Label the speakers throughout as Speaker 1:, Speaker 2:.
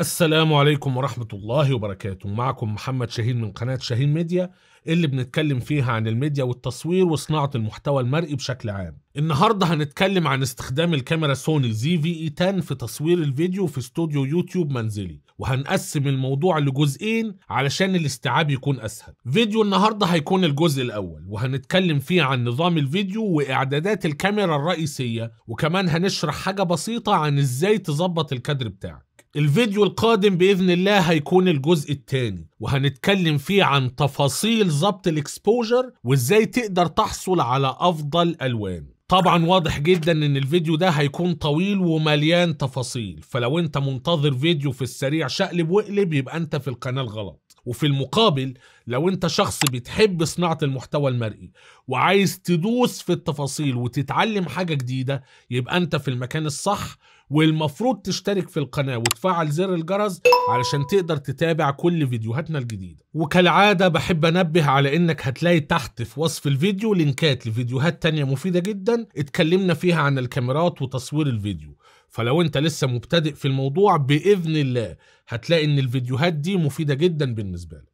Speaker 1: السلام عليكم ورحمة الله وبركاته معكم محمد شاهين من قناة شاهين ميديا اللي بنتكلم فيها عن الميديا والتصوير وصناعة المحتوى المرئي بشكل عام النهاردة هنتكلم عن استخدام الكاميرا سوني زي في اي 10 في تصوير الفيديو في استوديو يوتيوب منزلي وهنقسم الموضوع لجزئين علشان الاستيعاب يكون أسهل فيديو النهاردة هيكون الجزء الأول وهنتكلم فيه عن نظام الفيديو وإعدادات الكاميرا الرئيسية وكمان هنشرح حاجة بسيطة عن إزاي تظبط الكادر بتاعك الفيديو القادم باذن الله هيكون الجزء الثاني وهنتكلم فيه عن تفاصيل ظبط الاكسبوجر وازاي تقدر تحصل على افضل الوان طبعا واضح جدا ان الفيديو ده هيكون طويل ومليان تفاصيل فلو انت منتظر فيديو في السريع شقلب واقلب يبقى انت في القناه الغلط وفي المقابل لو انت شخص بتحب صناعة المحتوى المرئي وعايز تدوس في التفاصيل وتتعلم حاجة جديدة يبقى انت في المكان الصح والمفروض تشترك في القناة وتفعل زر الجرس علشان تقدر تتابع كل فيديوهاتنا الجديدة وكالعادة بحب أنبه على إنك هتلاقي تحت في وصف الفيديو لينكات لفيديوهات تانية مفيدة جدا اتكلمنا فيها عن الكاميرات وتصوير الفيديو فلو انت لسه مبتدئ في الموضوع باذن الله هتلاقي ان الفيديوهات دي مفيده جدا بالنسبه لك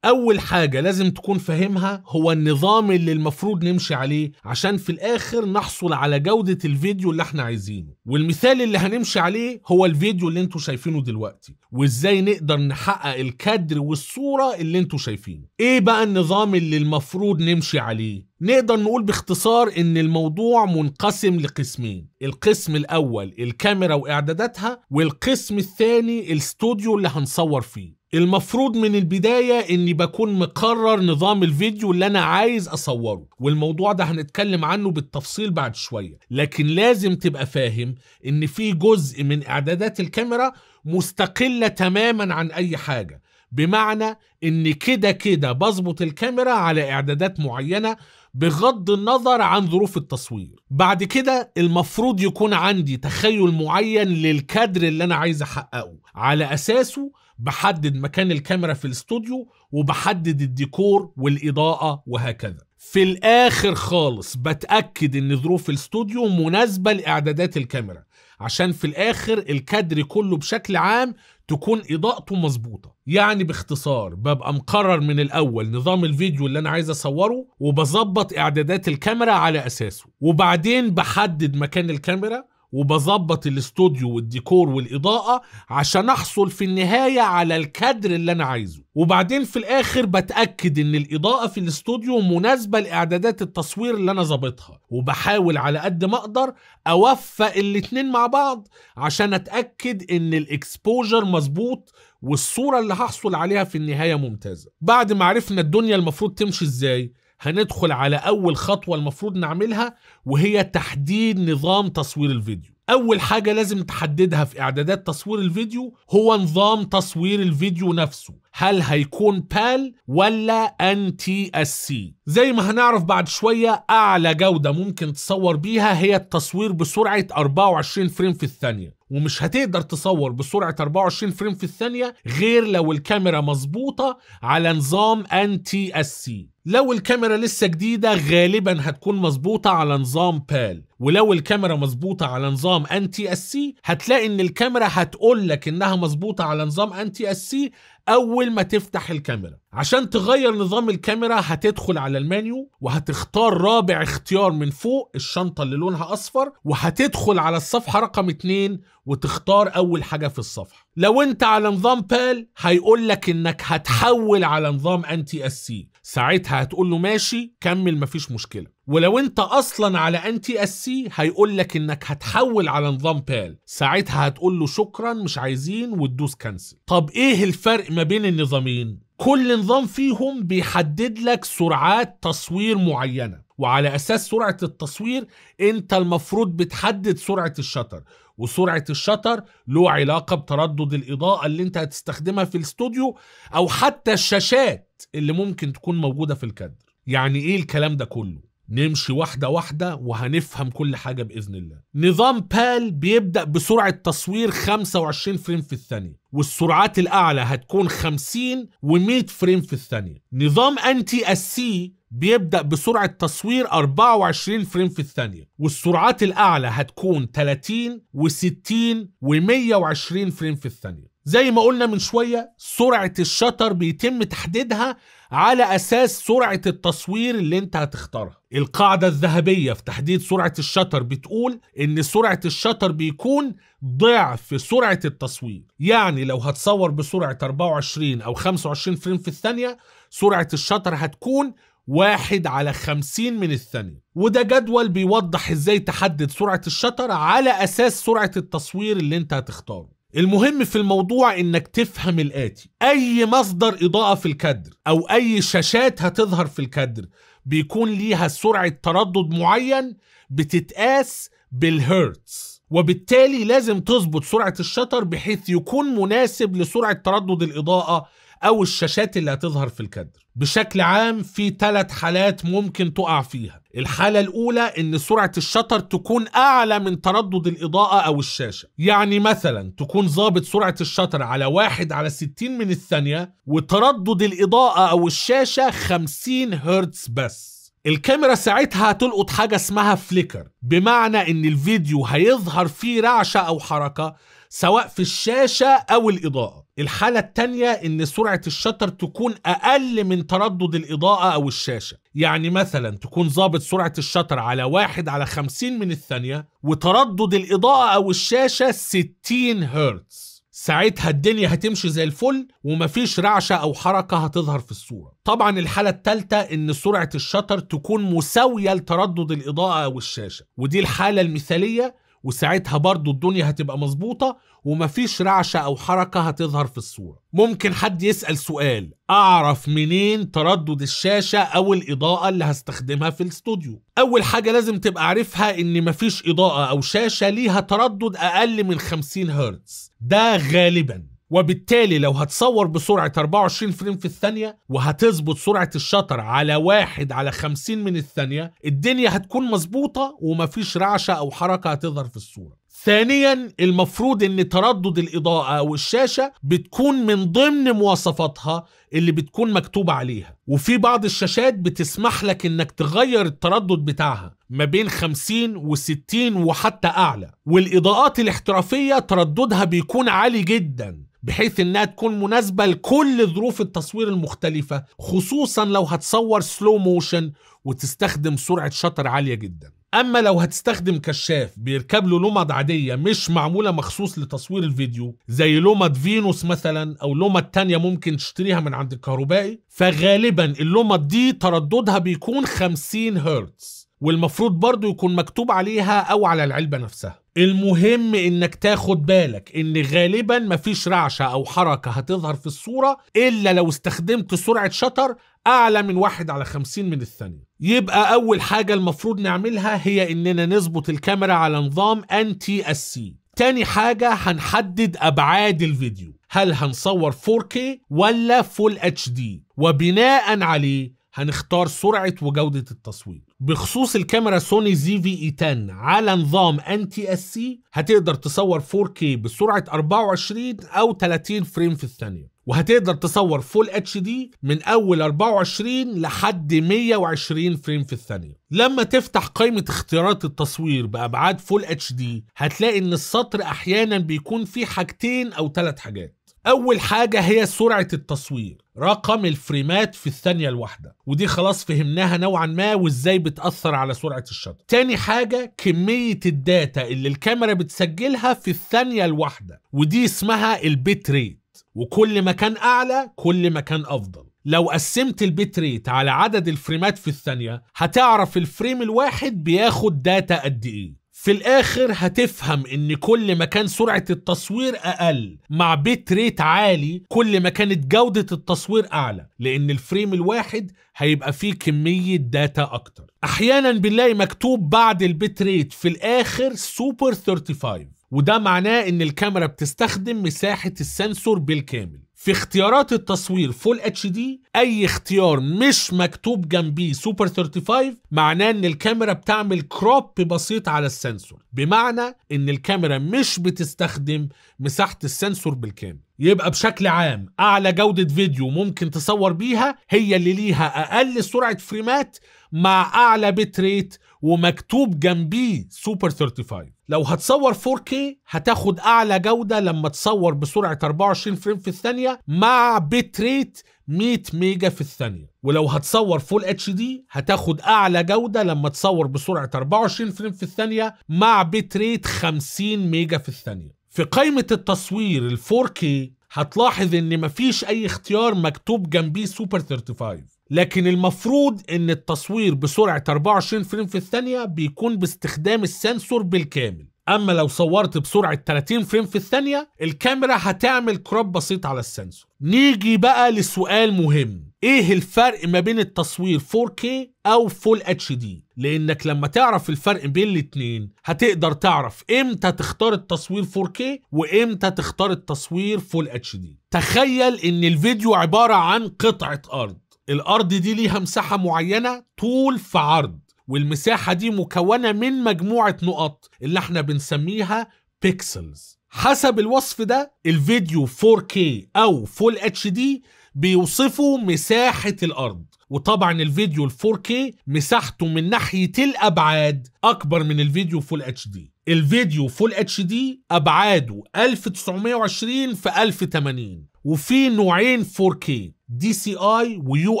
Speaker 1: أول حاجة لازم تكون فاهمها هو النظام اللي المفروض نمشي عليه عشان في الآخر نحصل على جودة الفيديو اللي احنا عايزينه والمثال اللي هنمشي عليه هو الفيديو اللي انتوا شايفينه دلوقتي وإزاي نقدر نحقق الكادر والصورة اللي انتوا شايفينه إيه بقى النظام اللي المفروض نمشي عليه؟ نقدر نقول باختصار ان الموضوع منقسم لقسمين القسم الاول الكاميرا واعداداتها والقسم الثاني الاستوديو اللي هنصور فيه المفروض من البداية اني بكون مقرر نظام الفيديو اللي انا عايز اصوره والموضوع ده هنتكلم عنه بالتفصيل بعد شوية لكن لازم تبقى فاهم ان في جزء من اعدادات الكاميرا مستقلة تماما عن اي حاجة بمعنى ان كده كده بظبط الكاميرا على اعدادات معينة بغض النظر عن ظروف التصوير بعد كده المفروض يكون عندي تخيل معين للكادر اللي انا عايز احققه على اساسه بحدد مكان الكاميرا في الاستوديو وبحدد الديكور والاضاءه وهكذا في الاخر خالص بتاكد ان ظروف الاستوديو مناسبه لاعدادات الكاميرا عشان في الاخر الكادر كله بشكل عام تكون اضاءته مظبوطه يعني باختصار ببقى مقرر من الاول نظام الفيديو اللي انا عايز اصوره وبظبط اعدادات الكاميرا على اساسه وبعدين بحدد مكان الكاميرا وبظبط الاستوديو والديكور والاضاءه عشان احصل في النهايه على الكادر اللي انا عايزه وبعدين في الاخر بتاكد ان الاضاءه في الاستوديو مناسبه لاعدادات التصوير اللي انا ظابطها وبحاول على قد ما اقدر اوفق الاتنين مع بعض عشان اتاكد ان الاكسبوجر مظبوط والصوره اللي هحصل عليها في النهايه ممتازه بعد ما عرفنا الدنيا المفروض تمشي ازاي هندخل على أول خطوة المفروض نعملها وهي تحديد نظام تصوير الفيديو أول حاجة لازم تحددها في إعدادات تصوير الفيديو هو نظام تصوير الفيديو نفسه هل هيكون بال ولا ان تي اس سي زي ما هنعرف بعد شوية أعلى جودة ممكن تصور بيها هي التصوير بسرعة 24 فريم في الثانية ومش هتقدر تصور بسرعة 24 فريم في الثانية غير لو الكاميرا مظبوطة على نظام ان تي اس سي لو الكاميرا لسه جديدة غالبا هتكون مظبوطة على نظام بال ولو الكاميرا مظبوطة على نظام ان تي اس سي هتلاقي ان الكاميرا هتقول لك انها مظبوطة على نظام ان تي اس سي اول ما تفتح الكاميرا عشان تغير نظام الكاميرا هتدخل على المنيو وهتختار رابع اختيار من فوق الشنطة اللي لونها أصفر وهتدخل على الصفحة رقم 2 وتختار أول حاجة في الصفحة لو أنت على نظام بال هيقول لك إنك هتحول على نظام أنتي اس سي ساعتها هتقول له ماشي كمل مفيش مشكلة ولو انت اصلا على انتي اس سي هيقول لك انك هتحول على نظام بال ساعتها هتقول له شكرا مش عايزين وتدوس كنسل طب ايه الفرق ما بين النظامين كل نظام فيهم بيحدد لك سرعات تصوير معينة وعلى أساس سرعة التصوير أنت المفروض بتحدد سرعة الشطر وسرعة الشطر له علاقة بتردد الإضاءة اللي أنت هتستخدمها في الاستوديو أو حتى الشاشات اللي ممكن تكون موجودة في الكادر يعني إيه الكلام ده كله؟ نمشي واحدة واحدة وهنفهم كل حاجة بإذن الله نظام بال بيبدأ بسرعة تصوير 25 فريم في الثانية والسرعات الأعلى هتكون 50 و100 فريم في الثانية نظام أنتي السي بيبدأ بسرعة تصوير 24 فريم في الثانية والسرعات الأعلى هتكون 30 و60 و120 فريم في الثانية زي ما قلنا من شوية سرعة الشطر بيتم تحديدها على أساس سرعة التصوير اللي أنت هتختارها القاعدة الذهبية في تحديد سرعة الشطر بتقول إن سرعة الشطر بيكون ضعف سرعة التصوير يعني لو هتصور بسرعة 24 أو 25 فريم في الثانية سرعة الشطر هتكون واحد على خمسين من الثانية وده جدول بيوضح ازاي تحدد سرعة الشطر على أساس سرعة التصوير اللي انت هتختاره المهم في الموضوع انك تفهم الاتي اي مصدر اضاءة في الكادر او اي شاشات هتظهر في الكادر بيكون ليها سرعة تردد معين بتتقاس بالهرتز وبالتالي لازم تظبط سرعة الشطر بحيث يكون مناسب لسرعة تردد الإضاءة او الشاشات اللي هتظهر في الكادر بشكل عام في ثلاث حالات ممكن تقع فيها الحالة الأولى إن سرعة الشطر تكون أعلى من تردد الإضاءة أو الشاشة يعني مثلا تكون ظابط سرعة الشطر على واحد على 60 من الثانية وتردد الإضاءة أو الشاشة 50 هرتز بس الكاميرا ساعتها هتلقط حاجة اسمها فليكر بمعنى ان الفيديو هيظهر فيه رعشة او حركة سواء في الشاشة او الاضاءة الحالة التانية إن سرعة الشطر تكون أقل من تردد الإضاءة أو الشاشة يعني مثلا تكون ظابط سرعة الشطر على واحد على خمسين من الثانية وتردد الإضاءة أو الشاشة ستين هرتز ساعتها الدنيا هتمشي زي الفل ومفيش رعشة أو حركة هتظهر في الصورة طبعا الحالة التالتة إن سرعة الشطر تكون مساوية لتردد الإضاءة أو الشاشة ودي الحالة المثالية وساعتها برضو الدنيا هتبقى مظبوطة ومفيش رعشة أو حركة هتظهر في الصورة ممكن حد يسأل سؤال أعرف منين تردد الشاشة أو الإضاءة اللي هستخدمها في الاستوديو أول حاجة لازم تبقى عارفها إن مفيش إضاءة أو شاشة ليها تردد أقل من 50 هرتز ده غالباً وبالتالي لو هتصور بسرعة 24 فريم في الثانية وهتظبط سرعة الشطر على واحد على 50 من الثانية الدنيا هتكون مظبوطة ومفيش رعشة أو حركة هتظهر في الصورة ثانيا المفروض ان تردد الاضاءه او الشاشه بتكون من ضمن مواصفاتها اللي بتكون مكتوب عليها وفي بعض الشاشات بتسمح لك انك تغير التردد بتاعها ما بين 50 و60 وحتى اعلى والاضاءات الاحترافيه ترددها بيكون عالي جدا بحيث انها تكون مناسبه لكل ظروف التصوير المختلفه خصوصا لو هتصور سلو موشن وتستخدم سرعه شطر عاليه جدا اما لو هتستخدم كشاف بيركب له لمض عاديه مش معموله مخصوص لتصوير الفيديو زي لمض فينوس مثلا او لمض تانية ممكن تشتريها من عند الكهربائي فغالبا اللمض دي ترددها بيكون 50 هرتز والمفروض برضو يكون مكتوب عليها او على العلبه نفسها المهم انك تاخد بالك ان غالبا مفيش رعشة او حركة هتظهر في الصورة الا لو استخدمت سرعة شطر اعلى من واحد على خمسين من الثانية يبقى اول حاجة المفروض نعملها هي اننا نظبط الكاميرا على نظام انتي السي تاني حاجة هنحدد ابعاد الفيديو هل هنصور 4K ولا فول اتش دي وبناء عليه هنختار سرعة وجودة التصوير بخصوص الكاميرا سوني زي في اي 10 على نظام ان تي اس سي هتقدر تصور 4K بسرعة 24 أو 30 فريم في الثانية وهتقدر تصور فول اتش دي من اول 24 لحد 120 فريم في الثانيه لما تفتح قائمه اختيارات التصوير بابعاد فول اتش دي هتلاقي ان السطر احيانا بيكون فيه حاجتين او ثلاث حاجات اول حاجه هي سرعه التصوير رقم الفريمات في الثانية الواحدة ودي خلاص فهمناها نوعا ما وازاي بتأثر على سرعة الشطر تاني حاجة كمية الداتا اللي الكاميرا بتسجلها في الثانية الواحدة ودي اسمها البيت ريت وكل ما كان أعلى كل ما كان أفضل لو قسمت البيت ريت على عدد الفريمات في الثانية هتعرف الفريم الواحد بياخد داتا قد إيه في الاخر هتفهم ان كل ما كان سرعة التصوير اقل مع بيت ريت عالي كل ما كانت جودة التصوير اعلى لان الفريم الواحد هيبقى فيه كمية داتا اكتر احيانا بنلاقي مكتوب بعد البيت ريت في الاخر سوبر 35 وده معناه ان الكاميرا بتستخدم مساحة السنسور بالكامل في اختيارات التصوير فول اتش دي اي اختيار مش مكتوب جنبيه سوبر 35 معناه ان الكاميرا بتعمل كروب بسيط على السنسور بمعنى ان الكاميرا مش بتستخدم مساحة السنسور بالكامل يبقى بشكل عام اعلى جودة فيديو ممكن تصور بيها هي اللي ليها اقل سرعة فريمات مع اعلى بيت ريت ومكتوب جنبيه سوبر 35 لو هتصور 4K هتاخد اعلى جودة لما تصور بسرعة 24 فريم في الثانية مع بيت ريت 100 ميجا في الثانية ولو هتصور فول اتش دي هتاخد اعلى جودة لما تصور بسرعة 24 فريم في الثانية مع بيت ريت 50 ميجا في الثانية في قائمة التصوير ال 4K هتلاحظ ان مفيش اي اختيار مكتوب جنبيه سوبر 35 لكن المفروض ان التصوير بسرعة 24 فريم في الثانية بيكون باستخدام السنسور بالكامل اما لو صورت بسرعه 30 فريم في الثانيه الكاميرا هتعمل كروب بسيط على السنسور نيجي بقى لسؤال مهم ايه الفرق ما بين التصوير 4K او فول اتش دي لانك لما تعرف الفرق بين الاتنين هتقدر تعرف امتى تختار التصوير 4K وامتى تختار التصوير فول اتش دي تخيل ان الفيديو عباره عن قطعه ارض الارض دي ليها مساحه معينه طول في عرض والمساحة دي مكونة من مجموعة نقط اللي احنا بنسميها بيكسلز حسب الوصف ده الفيديو 4K أو فول اتش دي بيوصفوا مساحة الأرض وطبعا الفيديو ال 4K مساحته من ناحية الأبعاد أكبر من الفيديو فول اتش دي الفيديو فول اتش دي أبعاده 1920 في 1080 وفي نوعين 4K دي سي اي ويو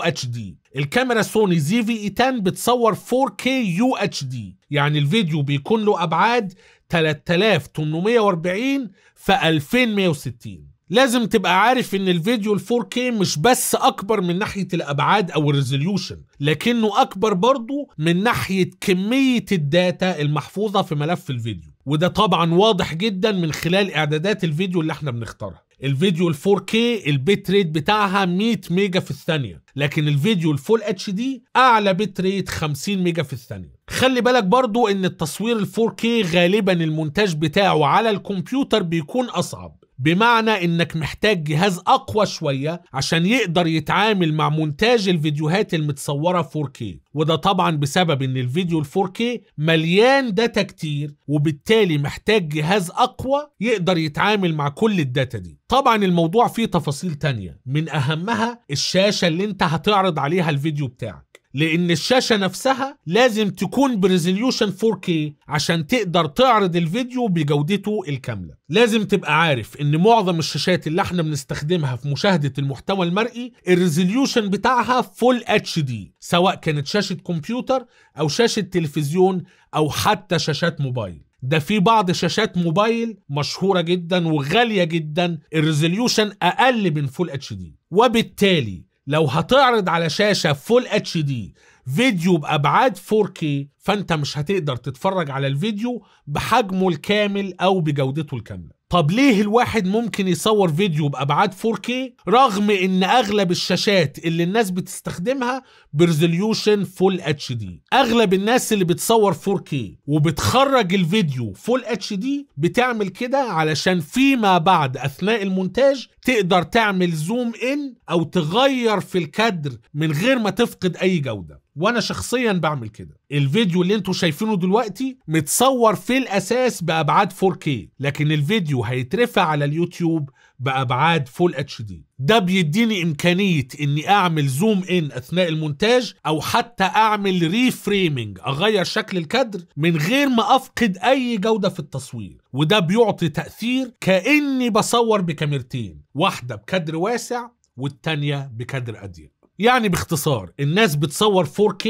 Speaker 1: اتش دي الكاميرا سوني زي في اي 10 بتصور 4K يو اتش دي يعني الفيديو بيكون له ابعاد 3840 في 2160 لازم تبقى عارف ان الفيديو ال 4K مش بس اكبر من ناحية الابعاد او الريزوليوشن لكنه اكبر برضه من ناحية كمية الداتا المحفوظة في ملف الفيديو وده طبعا واضح جدا من خلال اعدادات الفيديو اللي احنا بنختارها الفيديو ال 4K البيت ريت بتاعها 100 ميجا في الثانية لكن الفيديو الفول اتش دي اعلى بيت ريت 50 ميجا في الثانية خلي بالك برضو ان التصوير ال 4K غالبا المونتاج بتاعه على الكمبيوتر بيكون اصعب بمعنى انك محتاج جهاز اقوى شوية عشان يقدر يتعامل مع مونتاج الفيديوهات المتصورة 4K وده طبعا بسبب ان الفيديو ال 4K مليان داتا كتير وبالتالي محتاج جهاز اقوى يقدر يتعامل مع كل الداتا دي طبعا الموضوع فيه تفاصيل تانية من اهمها الشاشة اللي انت هتعرض عليها الفيديو بتاعك لان الشاشه نفسها لازم تكون بريزوليوشن 4K عشان تقدر تعرض الفيديو بجودته الكامله لازم تبقى عارف ان معظم الشاشات اللي احنا بنستخدمها في مشاهده المحتوى المرئي الريزوليوشن بتاعها فول اتش دي سواء كانت شاشه كمبيوتر او شاشه تلفزيون او حتى شاشات موبايل ده في بعض شاشات موبايل مشهوره جدا وغاليه جدا الريزوليوشن اقل من فول اتش دي وبالتالي لو هتعرض على شاشه فول اتش دي فيديو بابعاد 4K فانت مش هتقدر تتفرج على الفيديو بحجمه الكامل او بجودته الكامله طب ليه الواحد ممكن يصور فيديو بأبعاد 4K رغم إن أغلب الشاشات اللي الناس بتستخدمها برزوليوشن فول اتش دي أغلب الناس اللي بتصور 4K وبتخرج الفيديو فول اتش دي بتعمل كده علشان فيما بعد أثناء المونتاج تقدر تعمل زوم إن أو تغير في الكادر من غير ما تفقد أي جودة وانا شخصيا بعمل كده الفيديو اللي انتوا شايفينه دلوقتي متصور في الاساس بابعاد 4K لكن الفيديو هيترفع على اليوتيوب بابعاد فول اتش دي ده بيديني امكانيه اني اعمل زوم ان اثناء المونتاج او حتى اعمل ريفريمينج اغير شكل الكادر من غير ما افقد اي جوده في التصوير وده بيعطي تاثير كاني بصور بكاميرتين واحده بكادر واسع والتانيه بكادر اضيق يعني باختصار الناس بتصور 4K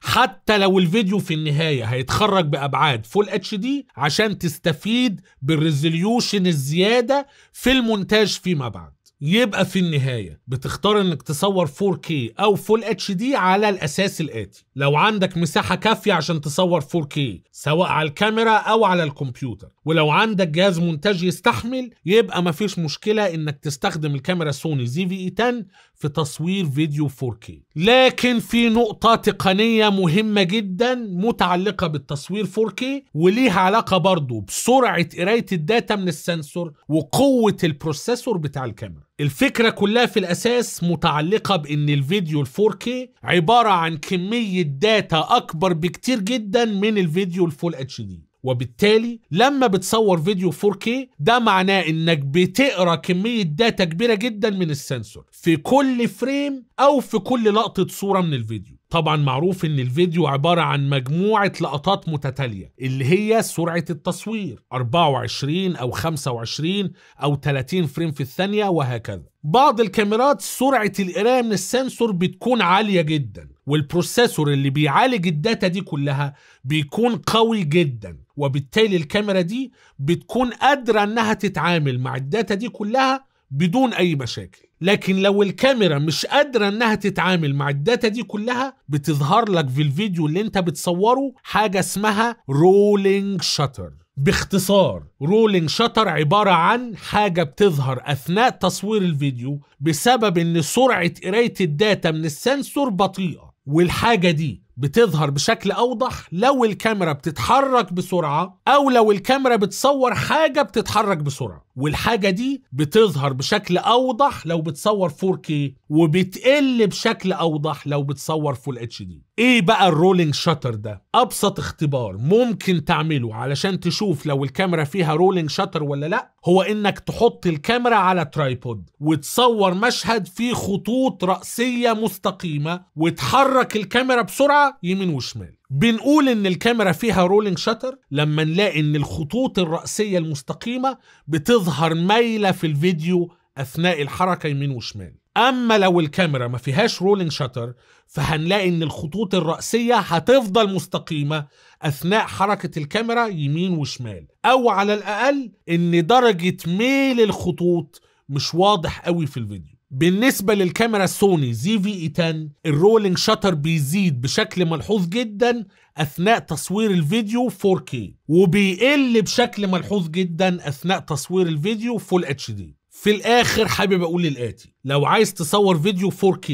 Speaker 1: حتى لو الفيديو في النهاية هيتخرج بأبعاد فول اتش دي عشان تستفيد بالريزوليوشن الزيادة في المونتاج فيما بعد يبقى في النهاية بتختار انك تصور 4K او فول اتش دي على الاساس الاتي لو عندك مساحة كافية عشان تصور 4K سواء على الكاميرا او على الكمبيوتر ولو عندك جهاز مونتاج يستحمل يبقى مفيش مشكلة انك تستخدم الكاميرا سوني زي في اي 10 في تصوير فيديو 4K لكن في نقطة تقنية مهمة جدا متعلقة بالتصوير 4K وليها علاقة برضو بسرعة قراية الداتا من السنسور وقوة البروسيسور بتاع الكاميرا الفكرة كلها في الأساس متعلقة بإن الفيديو 4K عبارة عن كمية داتا أكبر بكتير جدا من الفيديو الفول اتش دي وبالتالي لما بتصور فيديو 4K ده معناه انك بتقرا كميه داتا كبيره جدا من السنسور في كل فريم او في كل لقطه صوره من الفيديو طبعا معروف ان الفيديو عباره عن مجموعه لقطات متتاليه اللي هي سرعه التصوير 24 او 25 او 30 فريم في الثانيه وهكذا بعض الكاميرات سرعه القرايه من السنسور بتكون عاليه جدا والبروسيسور اللي بيعالج الداتا دي كلها بيكون قوي جدا وبالتالي الكاميرا دي بتكون قادرة انها تتعامل مع الداتا دي كلها بدون اي مشاكل لكن لو الكاميرا مش قادرة انها تتعامل مع الداتا دي كلها بتظهر لك في الفيديو اللي انت بتصوره حاجة اسمها رولينج شاتر باختصار رولينج شاتر عبارة عن حاجة بتظهر أثناء تصوير الفيديو بسبب إن سرعة قراية الداتا من السنسور بطيئة والحاجة دي بتظهر بشكل أوضح لو الكاميرا بتتحرك بسرعة أو لو الكاميرا بتصور حاجة بتتحرك بسرعة والحاجة دي بتظهر بشكل أوضح لو بتصور 4K وبتقل بشكل أوضح لو بتصور فول اتش دي إيه بقى الرولينج شاتر ده؟ أبسط اختبار ممكن تعمله علشان تشوف لو الكاميرا فيها رولينج شاتر ولا لأ هو انك تحط الكاميرا على ترايبود وتصور مشهد فيه خطوط رأسية مستقيمة وتحرك الكاميرا بسرعة يمين وشمال بنقول ان الكاميرا فيها رولينج شاتر لما نلاقي ان الخطوط الرأسية المستقيمة بتظهر مايلة في الفيديو اثناء الحركة يمين وشمال اما لو الكاميرا ما فيهاش رولينج شاتر فهنلاقي ان الخطوط الرأسية هتفضل مستقيمة اثناء حركة الكاميرا يمين وشمال او على الاقل ان درجة ميل الخطوط مش واضح قوي في الفيديو بالنسبة للكاميرا سوني زي في اي 10 الرولينج شاتر بيزيد بشكل ملحوظ جدا أثناء تصوير الفيديو 4K وبيقل بشكل ملحوظ جدا أثناء تصوير الفيديو فول اتش دي في الاخر حابب اقول الاتي لو عايز تصور فيديو 4K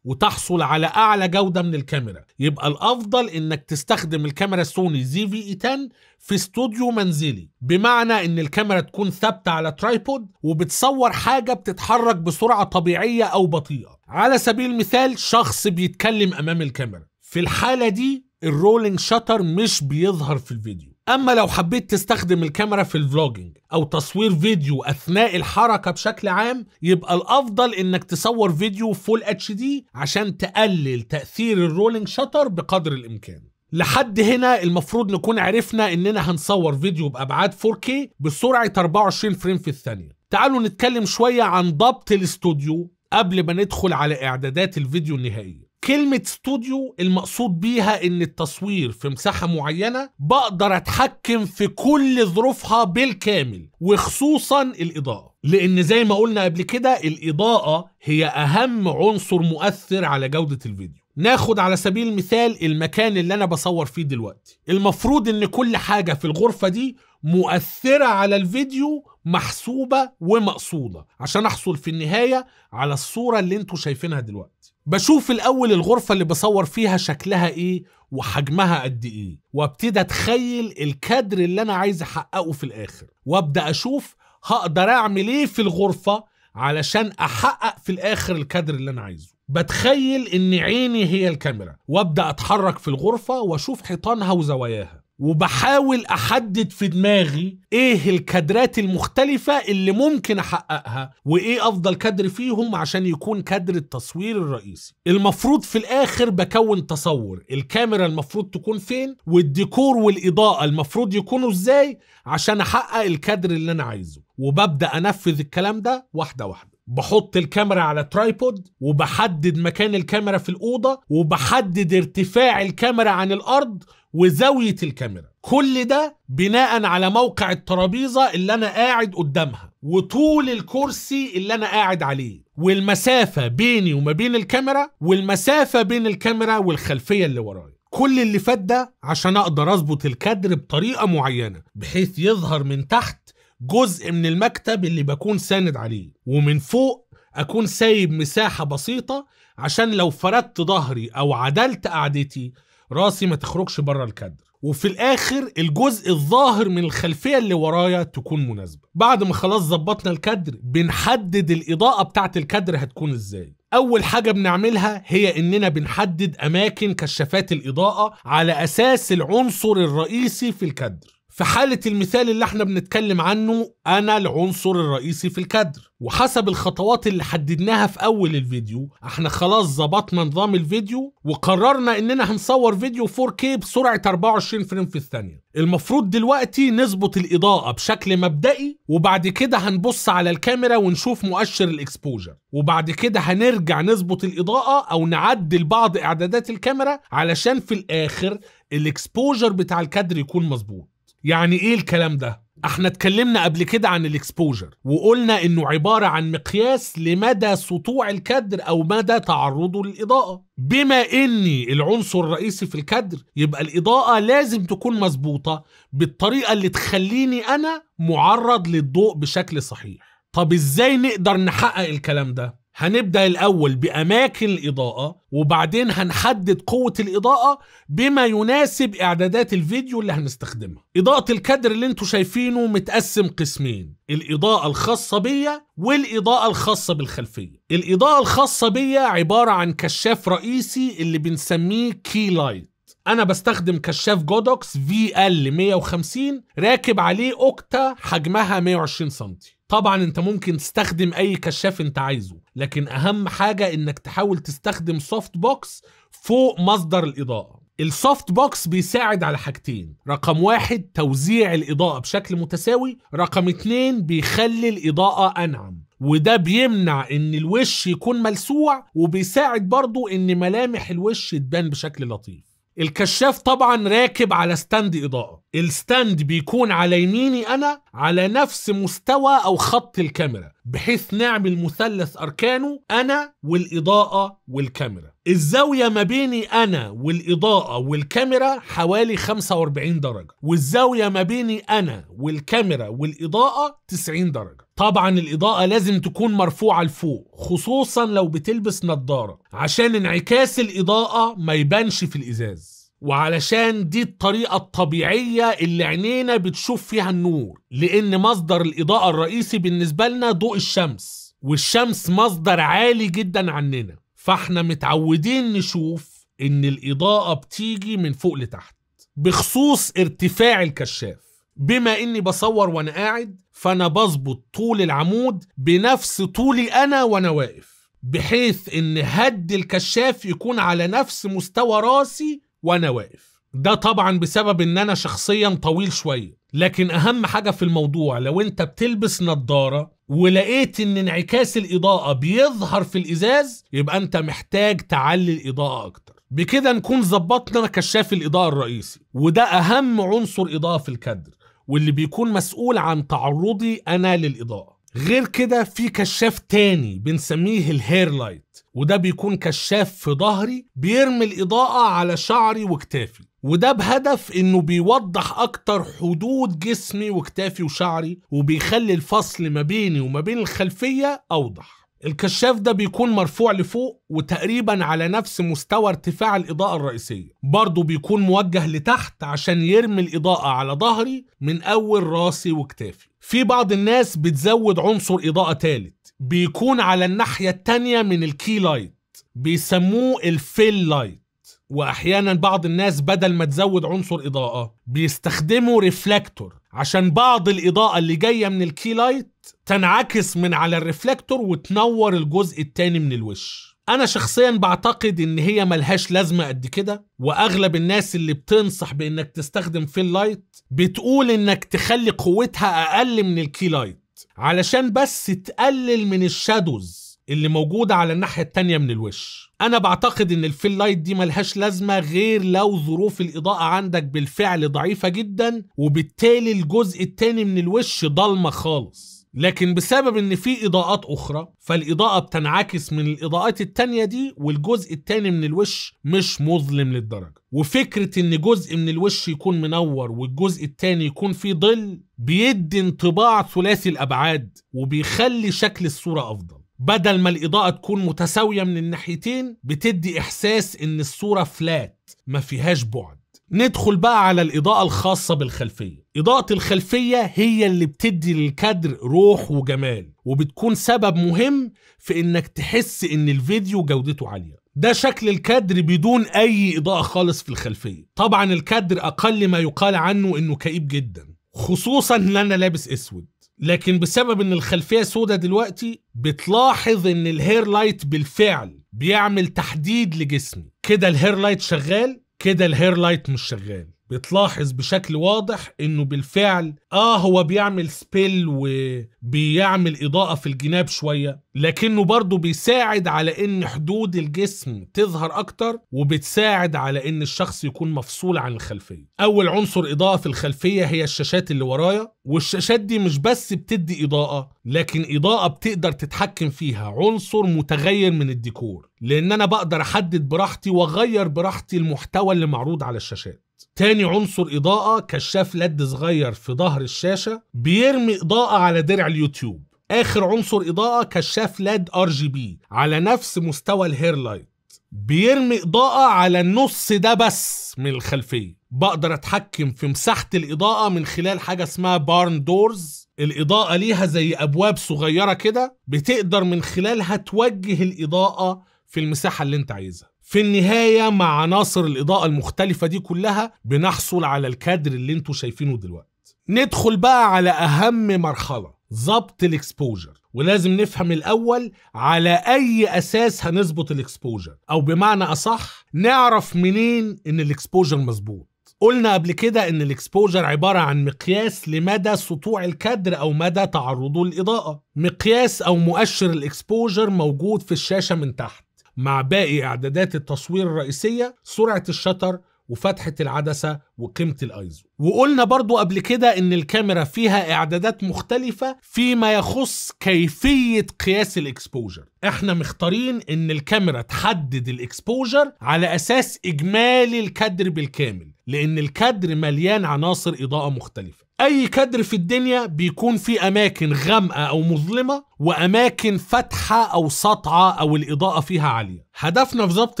Speaker 1: وتحصل على اعلى جوده من الكاميرا يبقى الافضل انك تستخدم الكاميرا سوني زي في اي 10 في استوديو منزلي بمعنى ان الكاميرا تكون ثابته على ترايبود وبتصور حاجه بتتحرك بسرعه طبيعيه او بطيئه على سبيل المثال شخص بيتكلم امام الكاميرا في الحاله دي الرولينج شاتر مش بيظهر في الفيديو اما لو حبيت تستخدم الكاميرا في الفلوجينج او تصوير فيديو اثناء الحركه بشكل عام يبقى الافضل انك تصور فيديو فول اتش دي عشان تقلل تاثير الرولينج شطر بقدر الامكان لحد هنا المفروض نكون عرفنا اننا هنصور فيديو بابعاد 4K بسرعه 24 فريم في الثانيه تعالوا نتكلم شويه عن ضبط الاستوديو قبل ما ندخل على اعدادات الفيديو النهائيه كلمة استوديو المقصود بيها ان التصوير في مساحة معينة بقدر اتحكم في كل ظروفها بالكامل وخصوصا الاضاءة لان زي ما قلنا قبل كده الاضاءة هي اهم عنصر مؤثر على جودة الفيديو ناخد على سبيل المثال المكان اللي انا بصور فيه دلوقتي المفروض ان كل حاجة في الغرفة دي مؤثرة على الفيديو محسوبة ومقصودة عشان احصل في النهاية على الصورة اللي انتوا شايفينها دلوقتي بشوف الأول الغرفة اللي بصور فيها شكلها إيه وحجمها قد إيه وابتدي أتخيل الكادر اللي أنا عايز أحققه في الآخر وأبدأ أشوف هقدر أعمل إيه في الغرفة علشان أحقق في الآخر الكادر اللي أنا عايزه بتخيل إن عيني هي الكاميرا وأبدأ أتحرك في الغرفة وأشوف حيطانها وزواياها وبحاول احدد في دماغي ايه الكادرات المختلفة اللي ممكن احققها وايه افضل كادر فيهم عشان يكون كادر التصوير الرئيسي المفروض في الاخر بكون تصور الكاميرا المفروض تكون فين والديكور والاضاءة المفروض يكونوا ازاي عشان احقق الكادر اللي انا عايزه وببدأ انفذ الكلام ده واحدة واحدة بحط الكاميرا على ترايبود وبحدد مكان الكاميرا في الأوضة وبحدد ارتفاع الكاميرا عن الأرض وزاوية الكاميرا كل ده بناء على موقع الترابيزة اللي أنا قاعد قدامها وطول الكرسي اللي أنا قاعد عليه والمسافة بيني وما بين الكاميرا والمسافة بين الكاميرا والخلفية اللي ورايا كل اللي فات ده عشان اقدر اظبط الكادر بطريقه معينه بحيث يظهر من تحت جزء من المكتب اللي بكون ساند عليه ومن فوق اكون سايب مساحه بسيطه عشان لو فردت ظهري او عدلت قعدتي راسي ما تخرجش بره الكادر وفي الاخر الجزء الظاهر من الخلفيه اللي ورايا تكون مناسبه بعد ما خلاص ظبطنا الكادر بنحدد الاضاءه بتاعه الكادر هتكون ازاي اول حاجه بنعملها هي اننا بنحدد اماكن كشافات الاضاءه على اساس العنصر الرئيسي في الكادر في حالة المثال اللي احنا بنتكلم عنه أنا العنصر الرئيسي في الكادر وحسب الخطوات اللي حددناها في أول الفيديو احنا خلاص ظبطنا نظام الفيديو وقررنا إننا هنصور فيديو 4K بسرعة 24 فريم في الثانية المفروض دلوقتي نظبط الإضاءة بشكل مبدئي وبعد كده هنبص على الكاميرا ونشوف مؤشر الإكسبوجر وبعد كده هنرجع نظبط الإضاءة أو نعدل بعض إعدادات الكاميرا علشان في الآخر الإكسبوجر بتاع الكادر يكون مظبوط يعني ايه الكلام ده احنا اتكلمنا قبل كده عن الاكسبوجر وقلنا انه عبارة عن مقياس لمدى سطوع الكدر او مدى تعرضه للاضاءة بما ان العنصر الرئيسي في الكدر يبقى الاضاءة لازم تكون مظبوطة بالطريقة اللي تخليني انا معرض للضوء بشكل صحيح طب ازاي نقدر نحقق الكلام ده هنبدأ الأول بأماكن الإضاءة وبعدين هنحدد قوة الإضاءة بما يناسب إعدادات الفيديو اللي هنستخدمها إضاءة الكادر اللي انتم شايفينه متقسم قسمين الإضاءة الخاصة بيا والإضاءة الخاصة بالخلفية الإضاءة الخاصة بيا عبارة عن كشاف رئيسي اللي بنسميه كي لايت انا بستخدم كشاف جودوكس في ال 150 راكب عليه اوكتا حجمها 120 سم طبعا انت ممكن تستخدم اي كشاف انت عايزه لكن اهم حاجه انك تحاول تستخدم سوفت بوكس فوق مصدر الاضاءه السوفت بوكس بيساعد على حاجتين رقم واحد توزيع الإضاءة بشكل متساوي رقم اتنين بيخلي الإضاءة أنعم وده بيمنع ان الوش يكون ملسوع وبيساعد برضو ان ملامح الوش تبان بشكل لطيف الكشاف طبعا راكب على ستاند إضاءة الستاند بيكون على يميني انا على نفس مستوى او خط الكاميرا بحيث نعمل مثلث اركانه انا والاضاءه والكاميرا الزاويه ما بيني انا والاضاءه والكاميرا حوالي 45 درجه والزاويه ما بيني انا والكاميرا والاضاءه 90 درجه طبعا الاضاءه لازم تكون مرفوعه لفوق خصوصا لو بتلبس نظاره عشان انعكاس الاضاءه ما يبانش في الازاز وعلشان دي الطريقة الطبيعية اللي عينينا بتشوف فيها النور لأن مصدر الإضاءة الرئيسي بالنسبة لنا ضوء الشمس والشمس مصدر عالي جدا عننا فاحنا متعودين نشوف إن الإضاءة بتيجي من فوق لتحت بخصوص ارتفاع الكشاف بما اني بصور وانا قاعد فانا بظبط طول العمود بنفس طولي انا وانا واقف بحيث ان هد الكشاف يكون على نفس مستوى راسي وانا واقف ده طبعا بسبب ان انا شخصيا طويل شويه لكن اهم حاجه في الموضوع لو انت بتلبس نظاره ولقيت ان انعكاس الاضاءه بيظهر في الازاز يبقى انت محتاج تعلي الاضاءه اكتر بكده نكون ظبطنا كشاف الاضاءه الرئيسي وده اهم عنصر اضاءه في الكادر واللي بيكون مسؤول عن تعرضي انا للاضاءه غير كده في كشاف تاني بنسميه الهير لايت وده بيكون كشاف في ظهري بيرمي الإضاءة على شعري وكتافي وده بهدف انه بيوضح اكتر حدود جسمي وكتافي وشعري وبيخلي الفصل ما بيني وما بين الخلفية اوضح الكشاف ده بيكون مرفوع لفوق وتقريبا على نفس مستوى ارتفاع الإضاءة الرئيسية برضه بيكون موجه لتحت عشان يرمي الإضاءة على ظهري من أول راسي وكتافي في بعض الناس بتزود عنصر إضاءة تالت بيكون على الناحية التانية من الكي لايت بيسموه الفيل لايت واحيانا بعض الناس بدل ما تزود عنصر اضاءه بيستخدموا ريفلكتور عشان بعض الاضاءه اللي جايه من الكي لايت تنعكس من على الريفلكتور وتنور الجزء التاني من الوش انا شخصيا بعتقد ان هي ملهاش لازمه قد كده واغلب الناس اللي بتنصح بانك تستخدم فيل لايت بتقول انك تخلي قوتها اقل من الكي لايت علشان بس تقلل من الشادوز اللي موجودة على الناحية التانية من الوش أنا بعتقد إن الفيل لايت دي ملهاش لازمة غير لو ظروف الإضاءة عندك بالفعل ضعيفة جدا وبالتالي الجزء التاني من الوش ضلمة خالص لكن بسبب ان في اضاءات اخرى فالاضاءه بتنعكس من الاضاءات التانية دي والجزء التاني من الوش مش مظلم للدرجه وفكره ان جزء من الوش يكون منور والجزء التاني يكون فيه ظل بيدي انطباع ثلاثي الابعاد وبيخلي شكل الصوره افضل بدل ما الاضاءه تكون متساويه من الناحيتين بتدي احساس ان الصوره فلات ما فيهاش بعد ندخل بقى على الإضاءة الخاصة بالخلفية إضاءة الخلفية هي اللي بتدي للكادر روح وجمال وبتكون سبب مهم في إنك تحس إن الفيديو جودته عالية ده شكل الكادر بدون أي إضاءة خالص في الخلفية طبعا الكادر أقل ما يقال عنه إنه كئيب جدا خصوصا إن أنا لابس أسود لكن بسبب ان الخلفيه سودة دلوقتي بتلاحظ ان الهير لايت بالفعل بيعمل تحديد لجسمي كده الهير لايت شغال كده الهير لايت مش شغال بتلاحظ بشكل واضح انه بالفعل اه هو بيعمل سبيل وبيعمل اضاءة في الجناب شوية لكنه برضه بيساعد على ان حدود الجسم تظهر اكتر وبتساعد على ان الشخص يكون مفصول عن الخلفية اول عنصر اضاءة في الخلفية هي الشاشات اللي ورايا والشاشات دي مش بس بتدي اضاءة لكن اضاءة بتقدر تتحكم فيها عنصر متغير من الديكور لان انا بقدر احدد براحتي واغير براحتي المحتوى اللي معروض على الشاشات تاني عنصر إضاءة كشاف لد صغير في ظهر الشاشة بيرمي إضاءة على درع اليوتيوب آخر عنصر إضاءة كشاف لد ار جي بي على نفس مستوى الهير لايت بيرمي إضاءة على النص ده بس من الخلفية بقدر أتحكم في مساحة الإضاءة من خلال حاجة اسمها بارن دورز الإضاءة ليها زي أبواب صغيرة كده بتقدر من خلالها توجه الإضاءة في المساحة اللي أنت عايزها في النهاية مع عناصر الإضاءة المختلفة دي كلها بنحصل على الكادر اللي انتوا شايفينه دلوقتي ندخل بقى على أهم مرحلة ظبط الاكسبوجر ولازم نفهم الأول على أي أساس هنظبط الاكسبوجر أو بمعنى أصح نعرف منين إن الاكسبوجر مظبوط قلنا قبل كده ان الاكسبوجر عبارة عن مقياس لمدى سطوع الكادر او مدى تعرضه للإضاءة مقياس او مؤشر الاكسبوجر موجود في الشاشة من تحت مع باقي إعدادات التصوير الرئيسية سرعة الشطر وفتحة العدسة وقيمة الأيزو وقلنا برضو قبل كده ان الكاميرا فيها اعدادات مختلفة فيما يخص كيفية قياس الاكسبوجر احنا مختارين ان الكاميرا تحدد الاكسبوجر على اساس اجمالي الكادر بالكامل لان الكادر مليان عناصر اضاءة مختلفة اي كادر في الدنيا بيكون في اماكن غامقه او مظلمه واماكن فاتحه او سطعه او الاضاءه فيها عاليه هدفنا في ضبط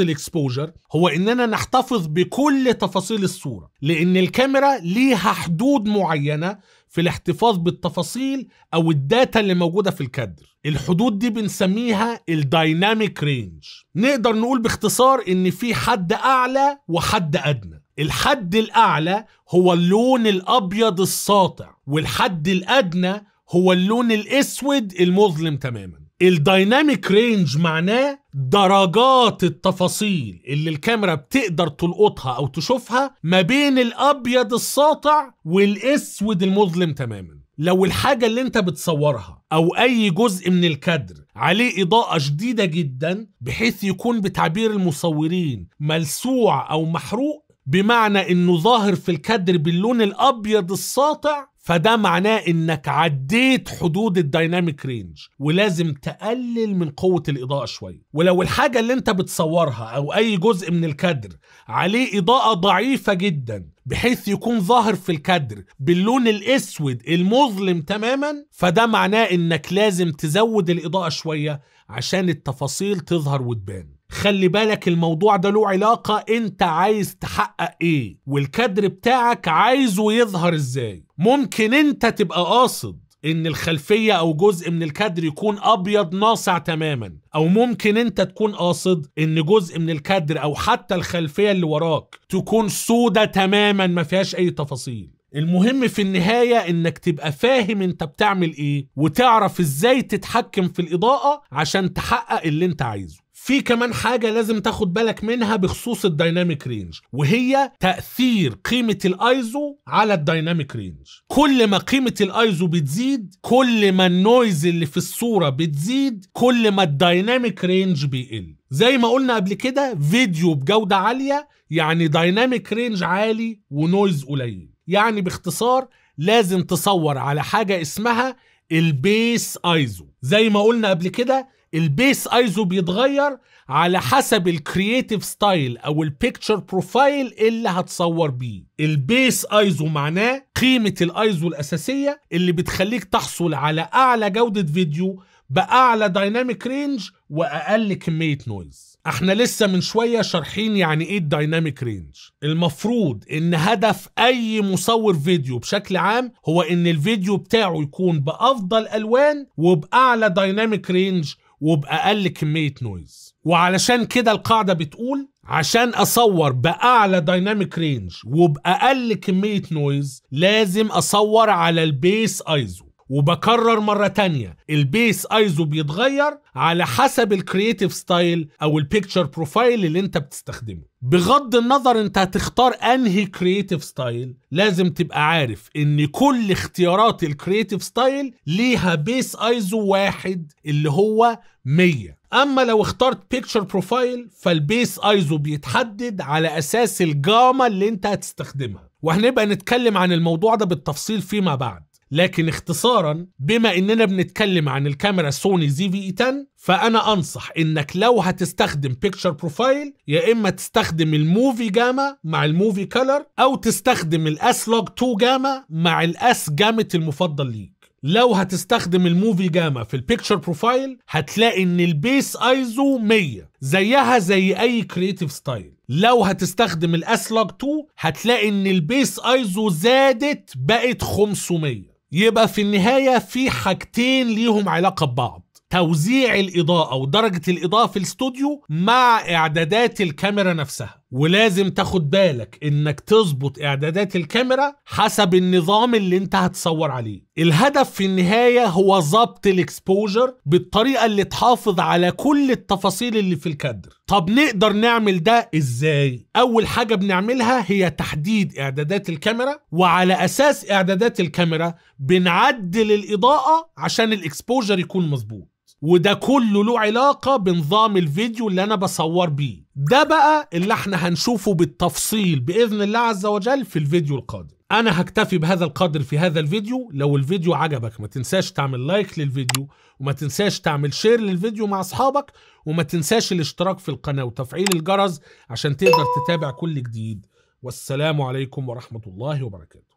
Speaker 1: الاكسبوجر هو اننا نحتفظ بكل تفاصيل الصوره لان الكاميرا ليها حدود معينه في الاحتفاظ بالتفاصيل او الداتا اللي موجوده في الكادر الحدود دي بنسميها الدايناميك رينج نقدر نقول باختصار ان في حد اعلى وحد ادنى الحد الاعلى هو اللون الابيض الساطع والحد الادنى هو اللون الاسود المظلم تماما الدايناميك رينج معناه درجات التفاصيل اللي الكاميرا بتقدر تلقطها او تشوفها ما بين الابيض الساطع والاسود المظلم تماما لو الحاجة اللي انت بتصورها او اي جزء من الكادر عليه اضاءة شديدة جدا بحيث يكون بتعبير المصورين ملسوع او محروق بمعنى انه ظاهر في الكادر باللون الابيض الساطع فده معناه انك عديت حدود الدايناميك رينج ولازم تقلل من قوه الاضاءه شويه ولو الحاجه اللي انت بتصورها او اي جزء من الكادر عليه اضاءه ضعيفه جدا بحيث يكون ظاهر في الكادر باللون الاسود المظلم تماما فده معناه انك لازم تزود الاضاءه شويه عشان التفاصيل تظهر وتبان خلي بالك الموضوع ده له علاقة انت عايز تحقق ايه والكادر بتاعك عايزه يظهر ازاي ممكن انت تبقى قاصد ان الخلفية او جزء من الكادر يكون ابيض ناصع تماما او ممكن انت تكون قاصد ان جزء من الكادر او حتى الخلفية اللي وراك تكون سودة تماما ما فيهاش اي تفاصيل المهم في النهاية انك تبقى فاهم انت بتعمل ايه وتعرف ازاي تتحكم في الاضاءة عشان تحقق اللي انت عايزه في كمان حاجه لازم تاخد بالك منها بخصوص الدايناميك رينج وهي تاثير قيمه الايزو على الدايناميك رينج كل ما قيمه الايزو بتزيد كل ما النويز اللي في الصوره بتزيد كل ما الدايناميك رينج بيقل زي ما قلنا قبل كده فيديو بجوده عاليه يعني دايناميك رينج عالي ونويز قليل يعني باختصار لازم تصور على حاجه اسمها البيس ايزو زي ما قلنا قبل كده البيس ايزو بيتغير على حسب الكرييتيف ستايل او البيكتشر بروفايل اللي هتصور بيه البيس ايزو معناه قيمه الايزو الاساسيه اللي بتخليك تحصل على اعلى جوده فيديو باعلى دايناميك رينج واقل كميه نويز احنا لسه من شويه شارحين يعني ايه الدايناميك رينج المفروض ان هدف اي مصور فيديو بشكل عام هو ان الفيديو بتاعه يكون بافضل الوان وباعلى دايناميك رينج وبأقل كمية نويز وعلشان كده القاعدة بتقول عشان أصور بأعلى دايناميك رينج وبأقل كمية نويز لازم أصور على البيس أيزو وبكرر مرة تانية البيس ايزو بيتغير على حسب الكرييتيف ستايل او البيكتشر بروفايل اللي انت بتستخدمه بغض النظر انت هتختار انهي كرييتيف ستايل لازم تبقى عارف ان كل اختيارات الكرييتيف ستايل ليها بيس ايزو واحد اللي هو 100 اما لو اخترت بيكتشر بروفايل فالبيس ايزو بيتحدد على اساس الجاما اللي انت هتستخدمها وهنبقى نتكلم عن الموضوع ده بالتفصيل فيما بعد لكن اختصارا بما اننا بنتكلم عن الكاميرا سوني زي في اي 10 فانا انصح انك لو هتستخدم بيكتشر بروفايل يا اما تستخدم الموفي جاما مع الموفي كلر او تستخدم الاس لوج 2 جاما مع الاس جامت المفضل ليك لو هتستخدم الموفي جاما في البيكتشر بروفايل هتلاقي ان البيس ايزو 100 زيها زي اي كرييتيف ستايل لو هتستخدم الاسلاج 2 هتلاقي ان البيس ايزو زادت بقت 500 يبقى في النهاية في حاجتين ليهم علاقة ببعض توزيع الإضاءة ودرجة الإضاءة في الاستوديو مع إعدادات الكاميرا نفسها ولازم تاخد بالك انك تظبط اعدادات الكاميرا حسب النظام اللي انت هتصور عليه الهدف في النهاية هو ظبط الاكسبوجر بالطريقة اللي تحافظ على كل التفاصيل اللي في الكادر طب نقدر نعمل ده ازاي اول حاجة بنعملها هي تحديد اعدادات الكاميرا وعلى اساس اعدادات الكاميرا بنعدل الاضاءة عشان الاكسبوجر يكون مظبوط وده كله له علاقة بنظام الفيديو اللي أنا بصور بيه ده بقى اللي احنا هنشوفه بالتفصيل بإذن الله عز وجل في الفيديو القادم أنا هكتفي بهذا القدر في هذا الفيديو لو الفيديو عجبك ما تنساش تعمل لايك للفيديو وما تنساش تعمل شير للفيديو مع أصحابك وما تنساش الاشتراك في القناة وتفعيل الجرس عشان تقدر تتابع كل جديد والسلام عليكم ورحمة الله وبركاته